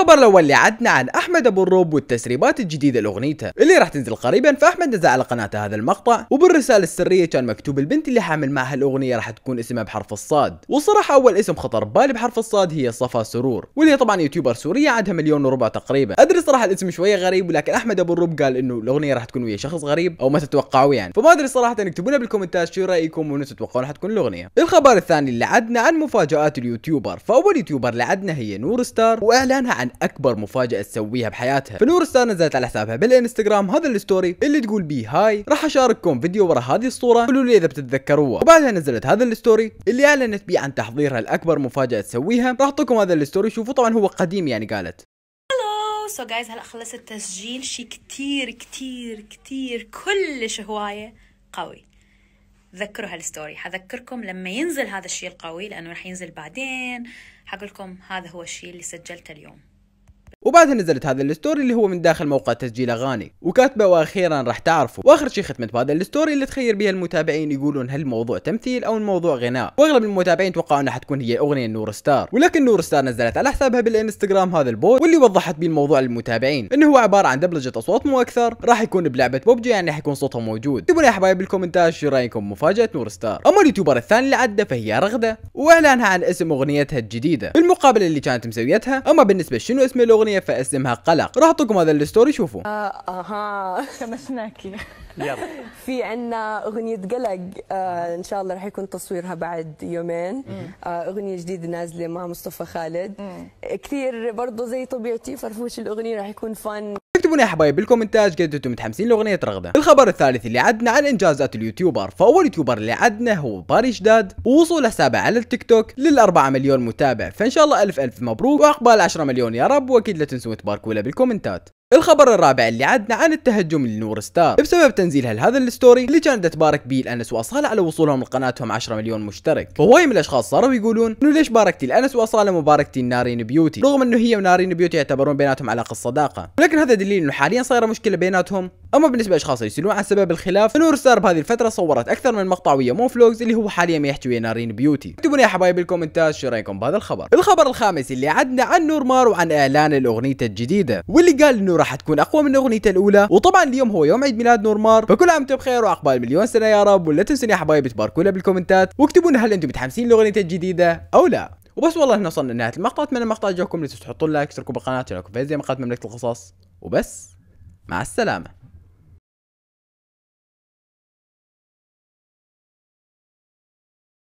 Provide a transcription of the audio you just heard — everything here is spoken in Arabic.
الخبر الاول اللي عدنا عن احمد ابو الروب والتسريبات الجديده لاغنيته اللي راح تنزل قريبا فاحمد نزل على قناته هذا المقطع وبالرساله السريه كان مكتوب البنت اللي حامل معها الاغنيه راح تكون اسمها بحرف الصاد وصراحه اول اسم خطر ببالي بحرف الصاد هي صفا سرور واللي هي طبعا يوتيوبر سوريه عندها مليون وربع تقريبا ادري صراحه الاسم شويه غريب ولكن احمد ابو الروب قال انه الاغنيه راح تكون ويا شخص غريب او ما تتوقعوه يعني فما ادري صراحه اكتبوا لنا بالكومنتات شو رايكم وين تتوقعون راح تكون الاغنيه الخبر الثاني اللي عدنا عن مفاجات اليوتيوبر فاول يوتيوبر اللي عدنا هي نور ستار واعلانها عن عن اكبر مفاجاه تسويها بحياتها فنور ستار نزلت على حسابها بالانستغرام هذا الستوري اللي تقول بيه هاي راح اشارككم فيديو ورا هذه الصوره قولوا لي اذا بتتذكروه وبعدها نزلت هذا الستوري اللي اعلنت بيه عن تحضيرها لاكبر مفاجاه تسويها راح اعطيكم هذا الستوري شوفوا طبعا هو قديم يعني قالت سو جايز هلا خلصت التسجيل شي كتير كتير كتير كلش هوايه قوي تذكروا هالستوري حذكركم لما ينزل هذا الشيء القوي لانه راح ينزل بعدين حقول لكم هذا هو الشيء اللي سجلته اليوم وبعدها نزلت هذا الستوري اللي هو من داخل موقع تسجيل اغاني وكاتبه واخيرا راح تعرفوا واخر شيء ختمت بهذا الستوري اللي تخير بها المتابعين يقولون هل الموضوع تمثيل او الموضوع غناء واغلب المتابعين توقعوا انها حتكون هي اغنيه نور ستار ولكن نور ستار نزلت على حسابها بالانستغرام هذا البوست واللي وضحت به الموضوع للمتابعين انه هو عباره عن دبلجه اصوات مو اكثر راح يكون بلعبه بوبجي يعني راح يكون صوتها موجود اكتبوا يا حبايب بالكومنتات شو رايكم مفاجاه نور ستار اما اليوتيوبر الثاني اللي عدى فهي رغده واعلانها عن اسم اغنيتها الجديده بالمقابله اللي كانت مسويتها اما بالنسبه شنو اسم الاغنيه اغنيه فاسمها قلق راح اعطيكم هذا الستوري شوفوا اها آه شمسناكي آه، يلا في عنا اغنيه قلق آه ان شاء الله راح يكون تصويرها بعد يومين آه اغنيه جديده نازله مع مصطفى خالد كثير برضه زي طبيعتي فرفوش الاغنيه راح يكون فن اكتبوا يا حبايب بالكومنتات قد انتم متحمسين لاغنيه رغده الخبر الثالث اللي عدنا عن انجازات اليوتيوبر فاول يوتيوبر اللي عدنا هو باري شداد ووصول حسابه على التيك توك لل4 مليون متابع فان شاء الله الف الف مبروك واقبال 10 مليون يا رب واكيد لا تنسوا تباركوا له بالكومنتات الخبر الرابع اللي عدنا عن التهجم لنور ستار بسبب تنزيلها لهذا الستوري اللي كانت تبارك بيه الانس واصاله على وصولهم لقناتهم 10 مليون مشترك فهواي من الاشخاص صاروا يقولون انه ليش باركتي الانس واصاله مباركتي نارين بيوتي رغم انه هي ونارين بيوتي يعتبرون بيناتهم علاقه صداقه ولكن هذا دليل متفقين انه حاليا صايره مشكله بيناتهم اما بالنسبه لاشخاص يسالون عن سبب الخلاف فنور ستار بهذه الفتره صورت اكثر من مقطع ويا مو فلوجز اللي هو حاليا يحكي ويا نارين بيوتي اكتبوا لي يا حبايبي بالكومنتات شو رايكم بهذا الخبر الخبر الخامس اللي عدنا عن نور مار وعن اعلان الاغنيته الجديده واللي قال انه راح تكون اقوى من اغنيته الاولى وطبعا اليوم هو يوم عيد ميلاد نور مار فكل عام وانتم بخير وعقبال مليون سنه يا رب ولا تنسون يا حبايبي تباركوا لها بالكومنتات واكتبوا لنا هل انتم متحمسين لاغنيته الجديده او لا وبس والله هنا وصلنا لنهايه المقطع اتمنى المقطع عجبكم لا تنسوا تحطون لايك اشتركوا بالقناه تشاركوا في زي مقاطع مملكه القصص وبس مع السلامه